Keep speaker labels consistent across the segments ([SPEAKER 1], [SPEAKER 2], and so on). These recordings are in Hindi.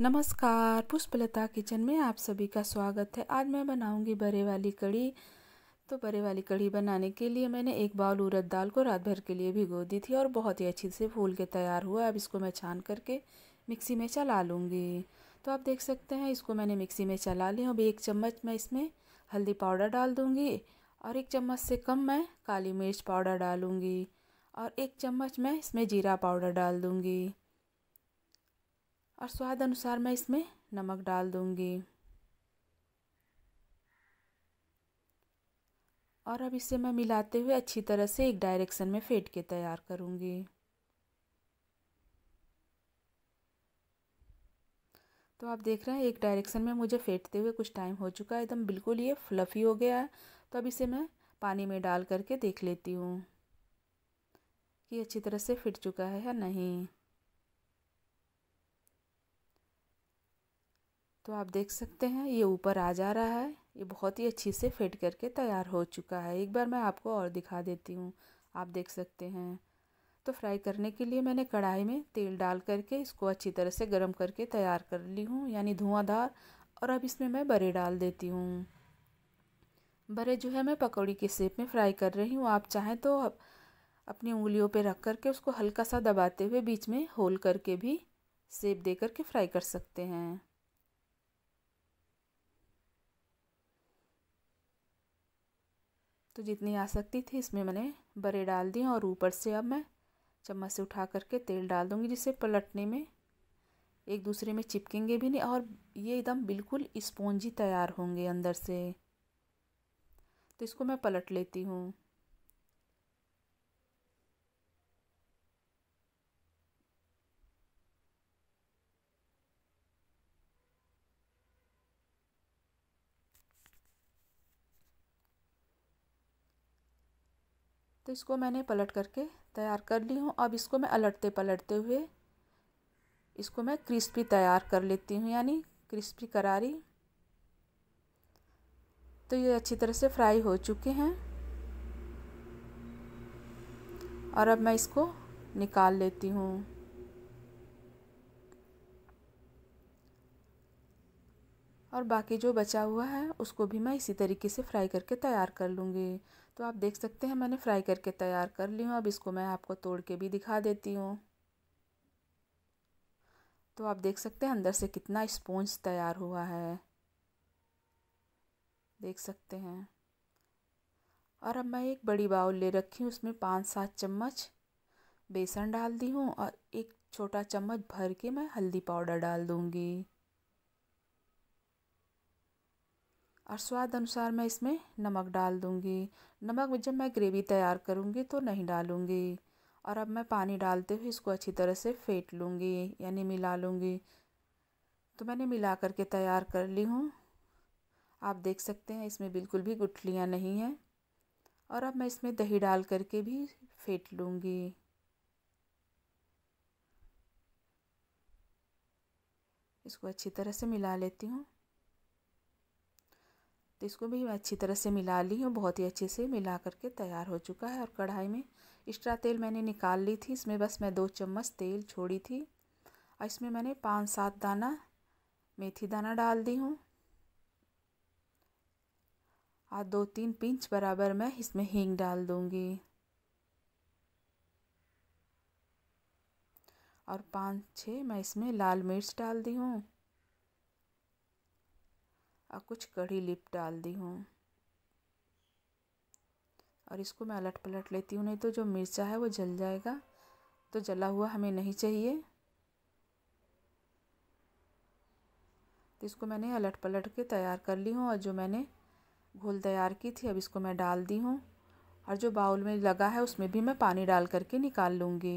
[SPEAKER 1] नमस्कार पुष्पलता किचन में आप सभी का स्वागत है आज मैं बनाऊंगी बरे वाली कड़ी तो बरे वाली कड़ी बनाने के लिए मैंने एक बाउल उड़द दाल को रात भर के लिए भिगो दी थी और बहुत ही अच्छी से फूल के तैयार हुआ अब इसको मैं छान करके मिक्सी में चला लूँगी तो आप देख सकते हैं इसको मैंने मिक्सी में चला लिया अब एक चम्मच मैं इसमें हल्दी पाउडर डाल दूँगी और एक चम्मच से कम मैं काली मिर्च पाउडर डालूँगी और एक चम्मच मैं इसमें जीरा पाउडर डाल दूँगी और स्वाद अनुसार मैं इसमें नमक डाल दूंगी और अब इसे मैं मिलाते हुए अच्छी तरह से एक डायरेक्शन में फेंट के तैयार करूँगी तो आप देख रहे हैं एक डायरेक्शन में मुझे फेंटते हुए कुछ टाइम हो चुका है एकदम बिल्कुल ये फ्लफ़ी हो गया है तो अब इसे मैं पानी में डाल करके देख लेती हूँ कि अच्छी तरह से फिट चुका है या नहीं तो आप देख सकते हैं ये ऊपर आ जा रहा है ये बहुत ही अच्छी से फिट करके तैयार हो चुका है एक बार मैं आपको और दिखा देती हूँ आप देख सकते हैं तो फ्राई करने के लिए मैंने कढ़ाई में तेल डाल करके इसको अच्छी तरह से गर्म करके तैयार कर ली हूँ यानी धुआंधार और अब इसमें मैं बड़े डाल देती हूँ बड़े जो है मैं पकौड़ी के सेप में फ्राई कर रही हूँ आप चाहें तो अपनी उंगलियों पे रख करके उसको हल्का सा दबाते हुए बीच में होल करके भी सेप दे करके फ्राई कर सकते हैं तो जितनी आ सकती थी इसमें मैंने बड़े डाल दिए और ऊपर से अब मैं चम्मच से उठा करके तेल डाल दूँगी जिससे पलटने में एक दूसरे में चिपकेंगे भी नहीं और ये एकदम बिल्कुल स्पॉन्जी तैयार होंगे अंदर से तो इसको मैं पलट लेती हूँ तो इसको मैंने पलट करके तैयार कर ली हूँ अब इसको मैं अलटते पलटते हुए इसको मैं क्रिस्पी तैयार कर लेती हूँ यानी क्रिस्पी करारी तो ये अच्छी तरह से फ्राई हो चुके हैं और अब मैं इसको निकाल लेती हूँ और बाकी जो बचा हुआ है उसको भी मैं इसी तरीके से फ्राई करके तैयार कर लूँगी तो आप देख सकते हैं मैंने फ्राई करके तैयार कर ली हूँ अब इसको मैं आपको तोड़ के भी दिखा देती हूँ तो आप देख सकते हैं अंदर से कितना स्पॉन्ज तैयार हुआ है देख सकते हैं और अब मैं एक बड़ी बाउल ले रखी हूँ उसमें पाँच सात चम्मच बेसन डाल दी हूँ और एक छोटा चम्मच भर के मैं हल्दी पाउडर डाल दूँगी और स्वाद अनुसार मैं इसमें नमक डाल दूँगी नमक जब मैं ग्रेवी तैयार करूँगी तो नहीं डालूँगी और अब मैं पानी डालते हुए इसको अच्छी तरह से फेंट लूँगी यानी मिला लूँगी तो मैंने मिला करके तैयार कर ली हूँ आप देख सकते हैं इसमें बिल्कुल भी गुठलियाँ नहीं हैं और अब मैं इसमें दही डाल करके भी फेंट लूँगी इसको अच्छी तरह से मिला लेती हूँ तो इसको भी मैं अच्छी तरह से मिला ली हूँ बहुत ही अच्छे से मिला करके तैयार हो चुका है और कढ़ाई में एक्स्ट्रा तेल मैंने निकाल ली थी इसमें बस मैं दो चम्मच तेल छोड़ी थी और इसमें मैंने पाँच सात दाना मेथी दाना डाल दी हूँ और दो तीन पिंच बराबर मैं इसमें हींग डाल दूँगी और पाँच छः मैं इसमें लाल मिर्च डाल दी हूँ और कुछ कढ़ी लिप डाल दी हूँ और इसको मैं अलट पलट लेती हूँ नहीं तो जो मिर्चा है वो जल जाएगा तो जला हुआ हमें नहीं चाहिए तो इसको मैंने अलट पलट के तैयार कर ली हूँ और जो मैंने घोल तैयार की थी अब इसको मैं डाल दी हूँ और जो बाउल में लगा है उसमें भी मैं पानी डाल करके निकाल लूँगी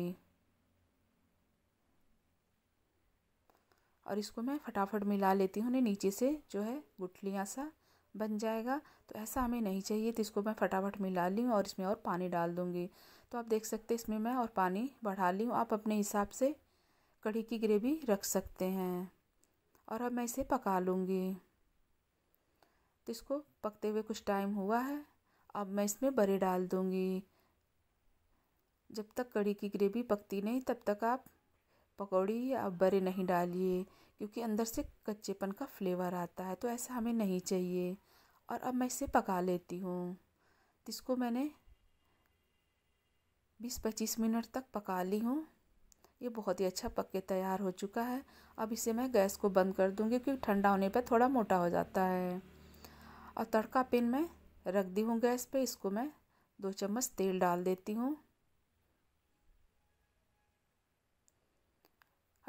[SPEAKER 1] और इसको मैं फटाफट मिला लेती हूँ नीचे से जो है गुठलियाँ सा बन जाएगा तो ऐसा हमें नहीं चाहिए तो इसको मैं फटाफट मिला ली और इसमें और पानी डाल दूँगी तो आप देख सकते हैं इसमें मैं और पानी बढ़ा ली आप अपने हिसाब से कढ़ी की ग्रेवी रख सकते हैं और अब मैं इसे पका लूँगी तो इसको पकते हुए कुछ टाइम हुआ है अब मैं इसमें बड़े डाल दूँगी जब तक कढ़ी की ग्रेवी पकती नहीं तब तक आप पकौड़ी या बड़े नहीं डालिए क्योंकि अंदर से कच्चेपन का फ्लेवर आता है तो ऐसा हमें नहीं चाहिए और अब मैं इसे पका लेती हूँ इसको मैंने बीस पच्चीस मिनट तक पका ली हूँ ये बहुत ही अच्छा पक के तैयार हो चुका है अब इसे मैं गैस को बंद कर दूँगी क्योंकि ठंडा होने पर थोड़ा मोटा हो जाता है और तड़का पिन मैं रख दी हूँ गैस पे इसको मैं दो चम्मच तेल डाल देती हूँ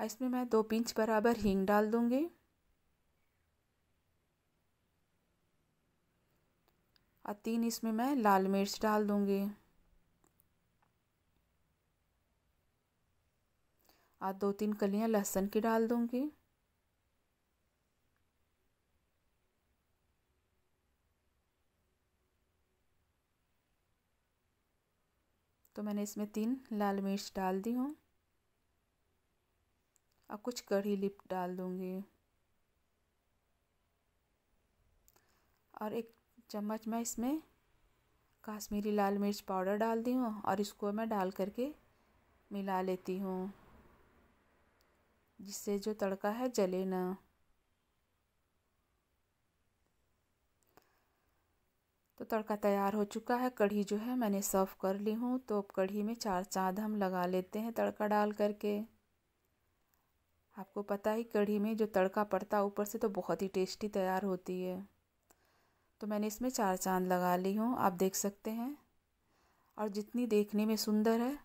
[SPEAKER 1] इसमें मैं दो पिंच बराबर हींग डाल दूंगी और तीन इसमें मैं लाल मिर्च डाल दूंगी और दो तीन कलियां लहसुन की डाल दूंगी तो मैंने इसमें तीन लाल मिर्च डाल दी हूँ और कुछ कढ़ी लिप डाल दूँगी और एक चम्मच मैं इसमें काश्मीरी लाल मिर्च पाउडर डाल दी हूँ और इसको मैं डाल करके मिला लेती हूँ जिससे जो तड़का है जले ना तो तड़का तैयार हो चुका है कढ़ी जो है मैंने सर्व कर ली हूँ तो अब कढ़ी में चार चाँद हम लगा लेते हैं तड़का डाल करके आपको पता ही कढ़ी में जो तड़का पड़ता ऊपर से तो बहुत ही टेस्टी तैयार होती है तो मैंने इसमें चार चांद लगा ली हूँ आप देख सकते हैं और जितनी देखने में सुंदर है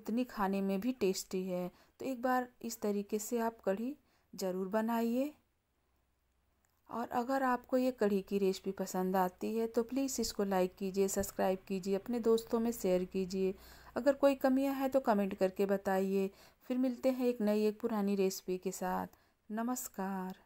[SPEAKER 1] उतनी खाने में भी टेस्टी है तो एक बार इस तरीके से आप कढ़ी ज़रूर बनाइए और अगर आपको ये कढ़ी की रेसिपी पसंद आती है तो प्लीज़ इसको लाइक कीजिए सब्सक्राइब कीजिए अपने दोस्तों में शेयर कीजिए अगर कोई कमियां हैं तो कमेंट करके बताइए फिर मिलते हैं एक नई एक पुरानी रेसिपी के साथ नमस्कार